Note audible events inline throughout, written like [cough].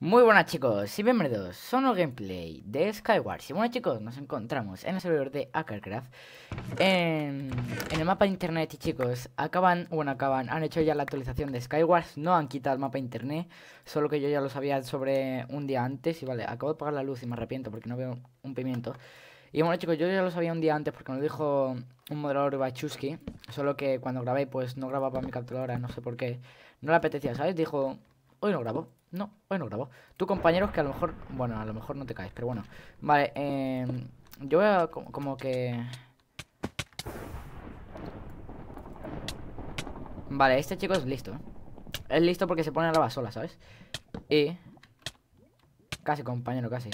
Muy buenas chicos y bienvenidos, son gameplay de Skywars Y bueno chicos, nos encontramos en el servidor de Ackercraft en, el mapa de internet y chicos, acaban, bueno acaban, han hecho ya la actualización de Skywars No han quitado el mapa de internet, solo que yo ya lo sabía sobre un día antes Y vale, acabo de apagar la luz y me arrepiento porque no veo un pimiento Y bueno chicos, yo ya lo sabía un día antes porque me lo dijo un moderador Bachuski Solo que cuando grabé pues no grababa mi capturadora, no sé por qué No le apetecía, ¿sabes? Dijo Hoy no grabo. No, hoy no grabo. Tú, compañeros, que a lo mejor. Bueno, a lo mejor no te caes, pero bueno. Vale, eh, yo voy a. Como, que. Vale, este chico es listo. ¿eh? Es listo porque se pone a la sola, ¿sabes? Y. Casi, compañero, casi.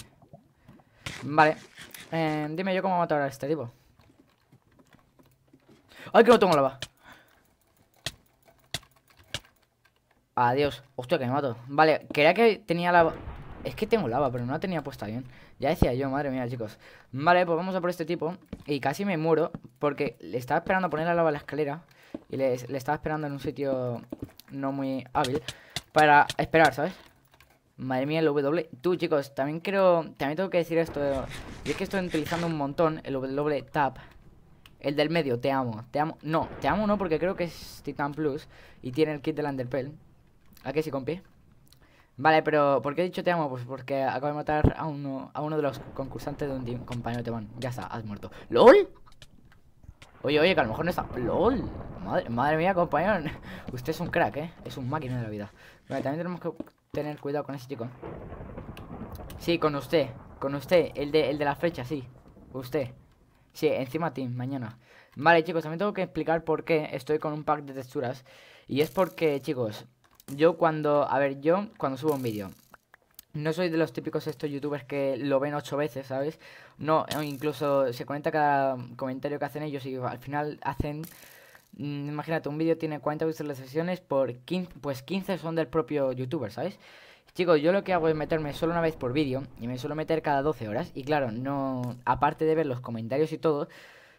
Vale. Em, dime yo cómo matar a este tipo. ¡Ay, que no tengo lava! Adiós. Hostia, que me mato. Vale, quería que tenía lava. Es que tengo lava, pero no la tenía puesta bien. Ya decía yo, madre mía, chicos. Vale, pues vamos a por este tipo. Y casi me muero porque le estaba esperando poner la lava a la escalera. Y le, estaba esperando en un sitio no muy hábil. Para esperar, ¿sabes? Madre mía, el W. Tú, chicos, también creo... También tengo que decir esto. Y es que estoy utilizando un montón el W tap. El del medio, te amo. Te amo. No, te amo no porque creo que es Titan Plus. Y tiene el kit del Underpell. ¿A qué sí, compi? Vale, pero ¿por qué he dicho te amo? Pues porque acabo de matar a uno, a uno de los concursantes de un compañero te van. Ya está, has muerto. ¡LOL! Oye, oye, que a lo mejor no está... ¡LOL! Madre, mía, compañero. [laughs] Usted es un crack, ¿eh? Es un máquina de la vida. Vale, también tenemos que tener cuidado con ese chico. Sí, con usted. Con usted. El de, el de la flecha, sí. Usted. Sí, encima team, mañana. Vale, chicos, también tengo que explicar por qué estoy con un pack de texturas. Y es porque, chicos, yo cuando, a ver, yo cuando subo un vídeo no soy de los típicos estos youtubers que lo ven ocho veces, ¿sabes? No, incluso se cuenta cada comentario que hacen ellos y al final hacen... Mm, imagínate, un vídeo tiene 40 visualizaciones, por 15, pues 15 son del propio youtuber, ¿sabes? Chicos, yo lo que hago es meterme solo una vez por vídeo y me suelo meter cada 12 horas y claro, no aparte de ver los comentarios y todo,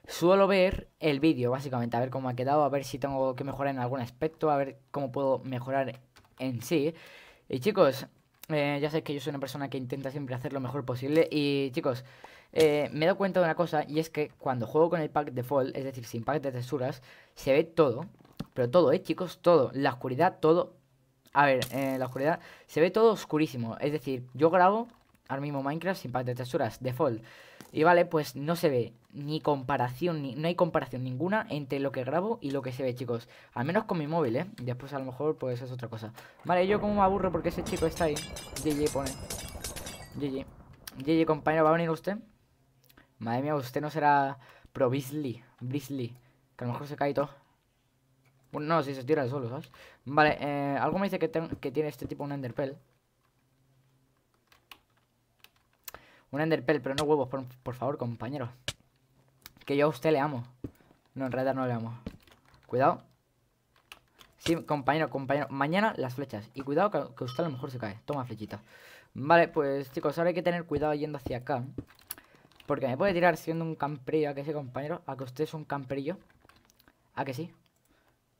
suelo ver el vídeo, básicamente, a ver cómo ha quedado, a ver si tengo que mejorar en algún aspecto, a ver cómo puedo mejorar en sí. Y chicos, eh, ya sé que yo soy una persona que intenta siempre hacer lo mejor posible. Y chicos, eh, me he dado cuenta de una cosa, y es que cuando juego con el pack default, es decir, sin pack de texturas, se ve todo, pero todo, ¿eh, chicos? Todo, la oscuridad, todo. A ver, eh, la oscuridad, se ve todo oscurísimo. Es decir, yo grabo ahora mismo Minecraft sin pack de texturas, default. Y vale, pues no se ve ni comparación, ni, no hay comparación ninguna entre lo que grabo y lo que se ve, chicos. Al menos con mi móvil, ¿eh? Después a lo mejor, pues es otra cosa. Vale, yo como me aburro porque ese chico está ahí. GG pone. GG. GG, compañero, ¿va a venir usted? Madre mía, usted no será pro Brisley. Que a lo mejor se cae todo. Bueno, no, si se tira el suelo, ¿sabes? Vale, eh, algo me dice que, que tiene este tipo un Enderpell. Un enderpel, pero no huevos, por, favor, compañero. Que yo a usted le amo. No, en realidad no le amo. Cuidado. Sí, compañero, compañero. Mañana las flechas. Y cuidado que, usted a lo mejor se cae. Toma flechita. Vale, pues chicos, ahora hay que tener cuidado yendo hacia acá. Porque me puede tirar siendo un camperillo a que ese compañero. A que usted es un camperillo. ¿A que sí?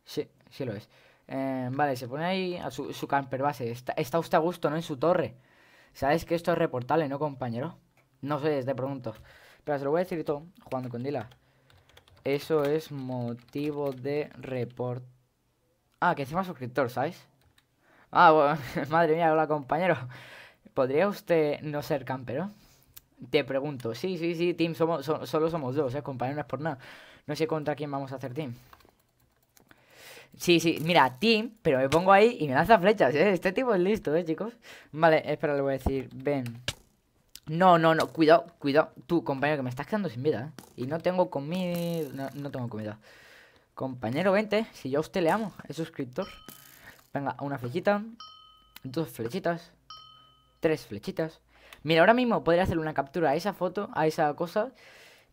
Sí, sí lo es. Eh, vale, se pone ahí a su, camper base. Está, está usted a gusto, ¿no? En su torre. ¿Sabes que esto es reportable, no, compañero? No sé, te pregunto. Pero se lo voy a decir todo jugando con Dila. Eso es motivo de report. Ah, que encima suscriptor, ¿sabes? Ah, bueno, [laughs] madre mía, hola compañero. ¿Podría usted no ser campero? Te pregunto. Sí, sí, sí, team, solo somos dos, ¿eh? Compañero, no es por nada. No sé contra quién vamos a hacer team. Sí, sí, mira, team, pero me pongo ahí y me lanza flechas, ¿eh? Este tipo es listo, ¿eh, chicos? Vale, espera, le voy a decir, ven, no, no, no, cuidado, cuidado. Tú, compañero, que me estás quedando sin vida, ¿eh? Y no tengo comida. No, tengo comida. Compañero, vente. Si yo a usted le amo, es suscriptor. Venga, una flechita. Dos flechitas. Tres flechitas. Mira, ahora mismo podría hacer una captura a esa foto, a esa cosa.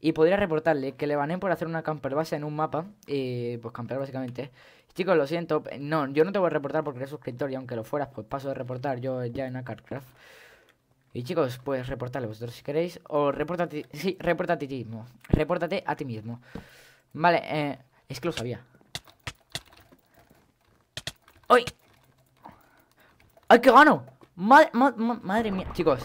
Y podría reportarle que le bané por hacer una camper base en un mapa. Y pues campear básicamente. Chicos, lo siento. No, yo no te voy a reportar porque eres suscriptor. Y aunque lo fueras, pues paso de reportar yo ya en Acarcraft. Y chicos, pues reportadle vosotros si queréis. O reportate... Sí, reportate a ti mismo. Repórtate a ti mismo. Vale, eh, es que lo sabía. ¡Ay! ¡Ay, qué gano! Madre, mía, chicos.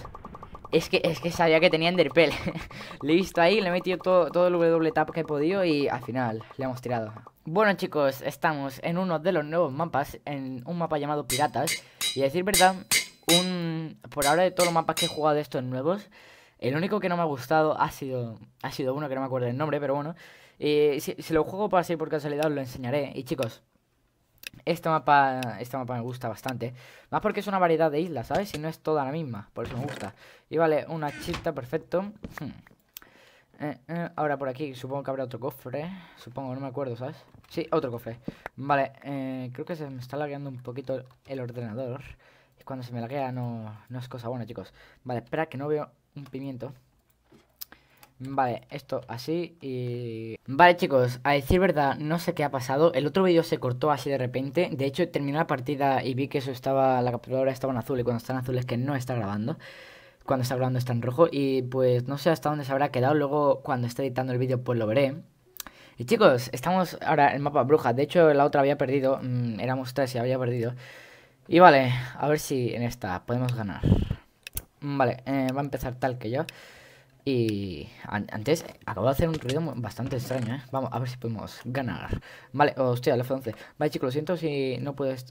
Es que, es que sabía que tenía Enderpel. [laughs] le he visto ahí, le he metido todo, todo el W tap que he podido y al final le hemos tirado. Bueno chicos, estamos en uno de los nuevos mapas, en un mapa llamado Piratas. Y a decir verdad, un... Por ahora de todos los mapas que he jugado de estos nuevos, el único que no me ha gustado ha sido, ha sido uno que no me acuerdo el nombre, pero bueno. Eh, si, lo juego para así por casualidad os lo enseñaré. Y chicos, este mapa, este mapa me gusta bastante. Más porque es una variedad de islas, ¿sabes? Y no es toda la misma, por eso me gusta. Y vale, una chista, perfecto. Hmm. Eh, eh, ahora por aquí supongo que habrá otro cofre. Supongo, no me acuerdo, ¿sabes? Sí, otro cofre. Vale, creo que se me está lagueando un poquito el ordenador cuando se me laguea no, no es cosa buena, chicos. Vale, espera que no veo un pimiento. Vale, esto así y... Vale chicos, a decir verdad, no sé qué ha pasado El otro vídeo se cortó así de repente De hecho terminé la partida y vi que eso estaba La capturadora estaba en azul y cuando está en azul es que no está grabando Cuando está grabando está en rojo Y pues no sé hasta dónde se habrá quedado Luego cuando esté editando el vídeo pues lo veré Y chicos, estamos ahora en mapa bruja De hecho la otra había perdido mm, Éramos tres y había perdido y vale, a ver si en esta podemos ganar. Mm, vale, eh, va a empezar tal que yo. Y antes acabo de hacer un ruido bastante extraño, ¿eh? Vamos, a ver si podemos ganar. Vale, oh, hostia, el F11. Vale, chicos, lo siento si no puedes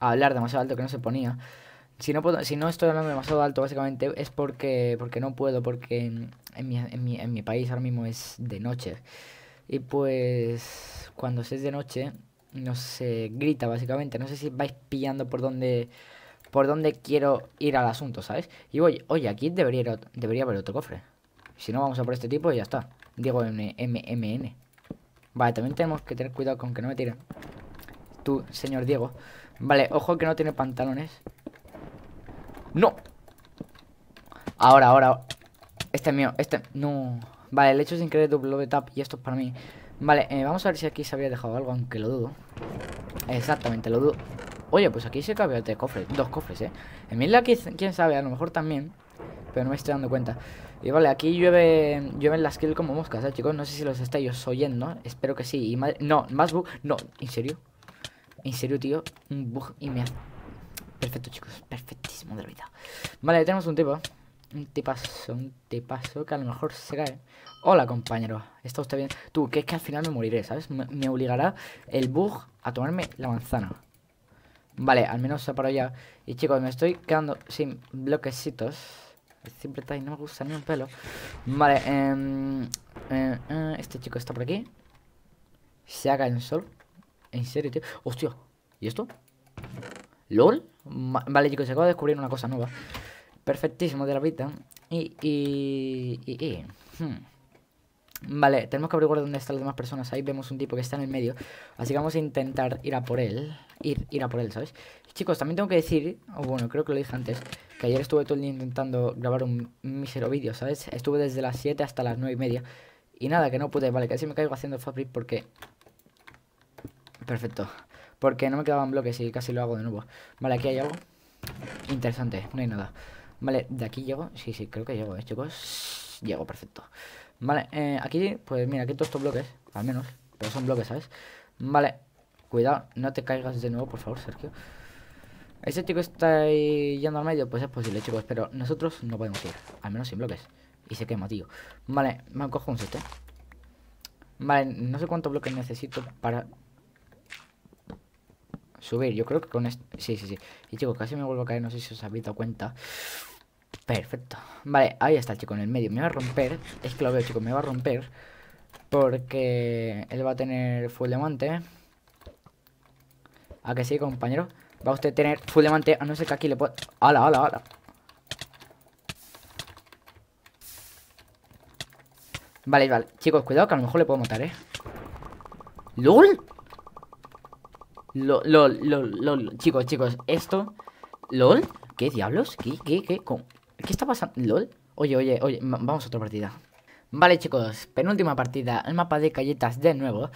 hablar demasiado alto, que no se ponía. Si no, puedo, si no estoy hablando demasiado alto, básicamente es porque, porque no puedo, porque en, mi, en, mi, en mi país ahora mismo es de noche. Y pues cuando es de noche, no sé, grita básicamente. No sé si vais pillando por dónde por dónde quiero ir al asunto, ¿sabes? Y voy, oye, aquí debería, haber otro cofre. Si no, vamos a por este tipo y ya está. Diego MMN. Vale, también tenemos que tener cuidado con que no me tire Tú, señor Diego. Vale, ojo que no tiene pantalones. ¡No! Ahora, ahora. Este es mío, este... No. Vale, el hecho sin querer doble tap y esto es para mí. Vale, eh, vamos a ver si aquí se había dejado algo, aunque lo dudo. Exactamente, lo dudo. Oye, pues aquí se cabe de cofre, dos cofres, ¿eh? En mi aquí, quién sabe, a lo mejor también. Pero no me estoy dando cuenta. Y vale, aquí llueve, llueven las kills como moscas, ¿eh, chicos? No sé si los estáis oyendo, espero que sí. Y No, más bug. No, ¿en serio? ¿En serio, tío? Un bug y me... Perfecto, chicos. Perfectísimo de la vida. Vale, tenemos un tipo. Un tipazo, un tipazo que a lo mejor se cae. Hola, compañero. ¿Está usted bien? Tú, que es que al final me moriré, ¿sabes? Me, obligará el bug a tomarme la manzana. Vale, al menos se parado ya Y chicos, me estoy quedando sin bloquecitos. Siempre está ahí, no me gusta ni un pelo. Vale, em, eh, eh, este chico está por aquí. Se ha caído el sol. En serio, tío. Hostia, ¿y esto? ¿LOL? vale, chicos, se acaba de descubrir una cosa nueva perfectísimo de la vida. Y, y, y, y. Hmm. Vale, tenemos que averiguar dónde están las demás personas. Ahí vemos un tipo que está en el medio. Así que vamos a intentar ir a por él. Ir, ir a por él, ¿sabes? Chicos, también tengo que decir, o bueno, creo que lo dije antes, que ayer estuve todo el día intentando grabar un mísero vídeo, ¿sabes? Estuve desde las 7 hasta las 9 y media. Y nada, que no pude, vale, que casi me caigo haciendo fabric porque... Perfecto. Porque no me quedaban bloques y casi lo hago de nuevo. Vale, aquí hay algo. Interesante, no hay nada. Vale, de aquí llego. Sí, sí, creo que llego, ¿eh, chicos? Llego, perfecto. Vale, eh, aquí, pues mira, aquí todos estos bloques, al menos. Pero son bloques, ¿sabes? Vale, cuidado, no te caigas de nuevo, por favor, Sergio. Ese chico está yendo al medio, pues es posible, chicos. Pero nosotros no podemos ir, al menos sin bloques. Y se quema, tío. Vale, me cojo un set, Vale, no sé cuántos bloques necesito para subir. Yo creo que con esto... Sí, sí, sí. Y chicos, casi me vuelvo a caer, no sé si os habéis dado cuenta. Perfecto. Vale, ahí está el chico en el medio. Me va a romper. Es que lo veo, chicos, me va a romper. Porque él va a tener full diamante. ¿A que sí, compañero? Va a usted tener full diamante, a no ser que aquí le pueda... ¡Hala, hala, hala! Vale, vale. Chicos, cuidado que a lo mejor le puedo matar, ¿eh? ¡Lul! LOL, LOL, LOL, LOL. Chicos, chicos, esto. ¿LOL? ¿Qué diablos? ¿Qué, qué, qué? qué ¿Qué está pasando? ¿LOL? Oye, oye, oye, vamos a otra partida. Vale, chicos, penúltima partida. El mapa de galletas de nuevo.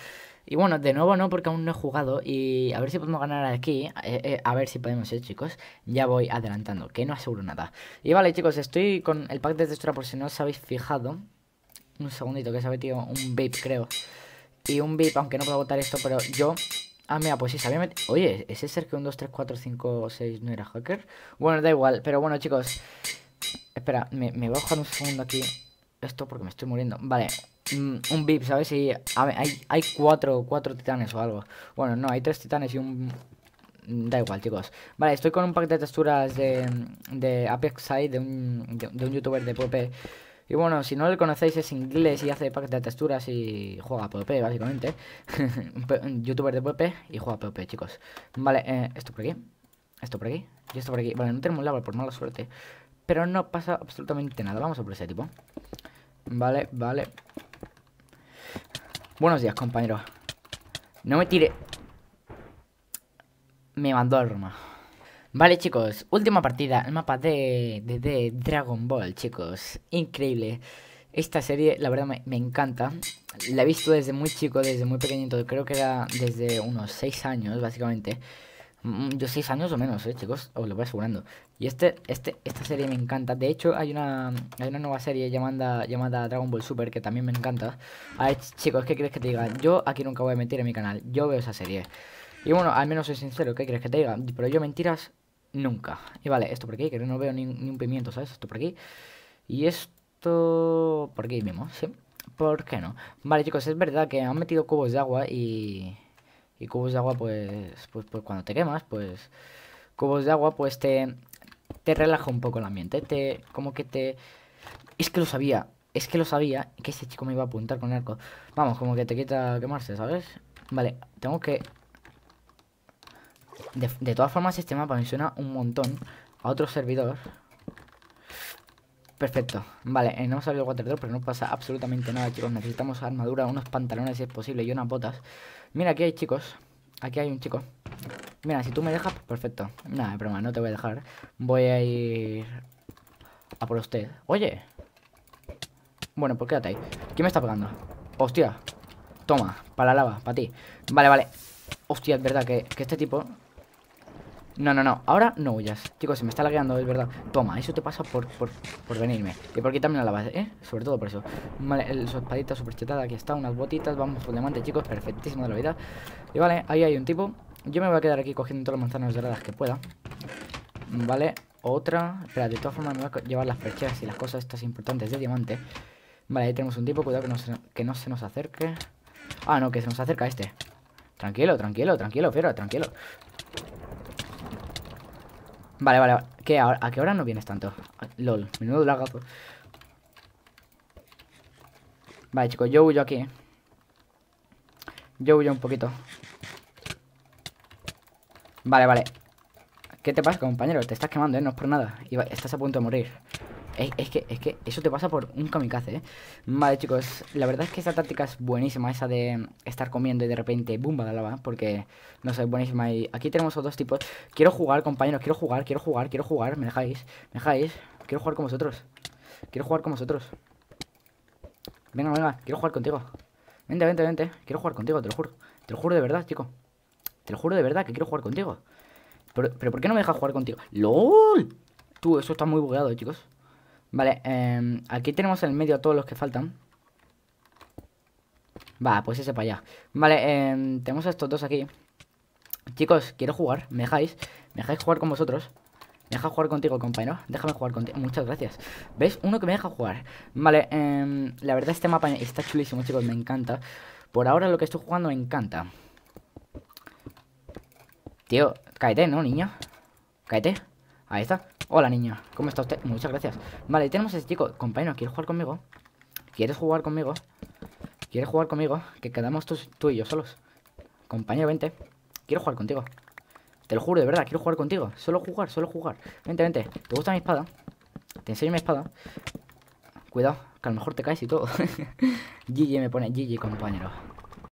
Y bueno, de nuevo no, porque aún no he jugado. Y a ver si podemos ganar aquí. Eh, eh, a ver si podemos, eh, chicos. Ya voy adelantando, que no aseguro nada. Y vale, chicos, estoy con el pack de textura por si no os habéis fijado. Un segundito, que se ha metido un vip creo. Y un vip aunque no puedo botar esto, pero yo Ah, mira, pues sí, sabía meter... Oye, ¿ese ser que un 2, 3, 4, 5, 6 no era hacker? Bueno, da igual, pero bueno, chicos. Espera, me, me voy a bajar un segundo aquí esto porque me estoy muriendo. Vale, mm, un VIP, ¿sabes? si... a ver, hay, hay cuatro, cuatro titanes o algo. Bueno, no, hay tres titanes y un... Mm, da igual, chicos. Vale, estoy con un pack de texturas de, de Apex Side, de un, de, un youtuber de Pope. Y bueno, si no le conocéis es inglés y hace packs de texturas y juega a PvP básicamente. [laughs] Youtuber de PvP y juega a PvP, chicos. Vale, eh, esto por aquí. Esto por aquí. Y esto por aquí. Vale, no tenemos lava por mala suerte. Pero no pasa absolutamente nada. Vamos a por ese tipo. Vale, vale. Buenos días, compañeros. No me tire. Me mandó al Roma. Vale chicos, última partida, el mapa de, de, Dragon Ball chicos, increíble. Esta serie la verdad me, encanta, la he visto desde muy chico, desde muy pequeñito, creo que era desde unos 6 años básicamente. Mm, yo 6 años o menos, eh chicos, os lo voy asegurando. Y este, este, esta serie me encanta, de hecho hay una, hay una nueva serie llamada, llamada Dragon Ball Super que también me encanta. A ver chicos, ¿qué crees que te diga? Yo aquí nunca voy a mentir en mi canal, yo veo esa serie. Y bueno, al menos soy sincero, ¿qué quieres que te diga? Pero yo mentiras Nunca. Y vale, esto por aquí, que no veo ni, un pimiento, ¿sabes? Esto por aquí. Y esto por aquí mismo, ¿sí? ¿Por qué no? Vale, chicos, es verdad que han metido cubos de agua y... Y cubos de agua, pues, pues, pues cuando te quemas, pues... Cubos de agua, pues te... Te relaja un poco el ambiente, te... Como que te... Es que lo sabía, es que lo sabía, que ese chico me iba a apuntar con el arco. Vamos, como que te quita quemarse, ¿sabes? Vale, tengo que de, todas formas este mapa me suena un montón a otro servidor. Perfecto. Vale, eh, no hemos salido el Waterdrop, pero no pasa absolutamente nada, chicos. Necesitamos armadura, unos pantalones si es posible y unas botas. Mira, aquí hay chicos. Aquí hay un chico. Mira, si tú me dejas, perfecto. Nada, de broma, no te voy a dejar. Voy a ir a por usted. Oye. Bueno, pues quédate ahí. ¿Quién me está pegando? Hostia. Toma, para la lava, para ti. Vale, vale. Hostia, es verdad que, que este tipo no, no, no, ahora no huyas Chicos, se me está lagueando, es verdad Toma, eso te pasa por, por, por venirme Y por quitarme la base, ¿eh? Sobre todo por eso Vale, el, su espadita superchetada, Aquí está, unas botitas Vamos con diamante, chicos Perfectísimo de la vida Y vale, ahí hay un tipo Yo me voy a quedar aquí cogiendo todas las manzanas doradas que pueda Vale, otra Espera, de todas formas me voy a llevar las percheras Y las cosas estas importantes de diamante Vale, ahí tenemos un tipo Cuidado que no se, que no se nos acerque Ah, no, que se nos acerca este Tranquilo, tranquilo, tranquilo, fiera, tranquilo Vale, vale, a, qué hora no vienes tanto? LOL, menudo lagazo. Vale, chicos, yo huyo aquí, ¿eh? Yo huyo un poquito. Vale, vale. ¿Qué te pasa, compañero? Te estás quemando, ¿eh? No es por nada. Y estás a punto de morir. Es, que, es que eso te pasa por un kamikaze, ¿eh? Vale, chicos, la verdad es que Esa táctica es buenísima, esa de estar comiendo y de repente, ¡bumba la lava, porque, no sé, buenísima. Y aquí tenemos otros tipos. Quiero jugar, compañeros, quiero jugar, quiero jugar, quiero jugar, me dejáis, me dejáis. Quiero jugar con vosotros. Quiero jugar con vosotros. Venga, venga, quiero jugar contigo. Vente, vente, vente. Quiero jugar contigo, te lo juro. Te lo juro de verdad, chico. Te lo juro de verdad que quiero jugar contigo. Pero, pero ¿por qué no me dejas jugar contigo? ¡LOL! Tú, eso está muy bugueado, chicos. Vale, em, aquí tenemos en el medio a todos los que faltan. Va, pues ese para allá. Vale, em, tenemos a estos dos aquí. Chicos, quiero jugar, me dejáis. Me dejáis jugar con vosotros. Me dejáis jugar contigo, compañero. Déjame jugar contigo. Muchas gracias. ¿Ves? Uno que me deja jugar. Vale, em, la verdad este mapa está chulísimo, chicos. Me encanta. Por ahora lo que estoy jugando me encanta. Tío, cáete, ¿no, niño? Cáete. Ahí está. Hola, niña, ¿Cómo está usted? Muchas gracias. Vale, tenemos a este chico. Compañero, ¿quieres jugar conmigo? ¿Quieres jugar conmigo? ¿Quieres jugar conmigo? Que quedamos tú, y yo solos. Compañero, vente. Quiero jugar contigo. Te lo juro, de verdad, quiero jugar contigo. Solo jugar, solo jugar. Vente, vente. ¿Te gusta mi espada? Te enseño mi espada. Cuidado, que a lo mejor te caes y todo. GG, [laughs] me pone GG, compañero.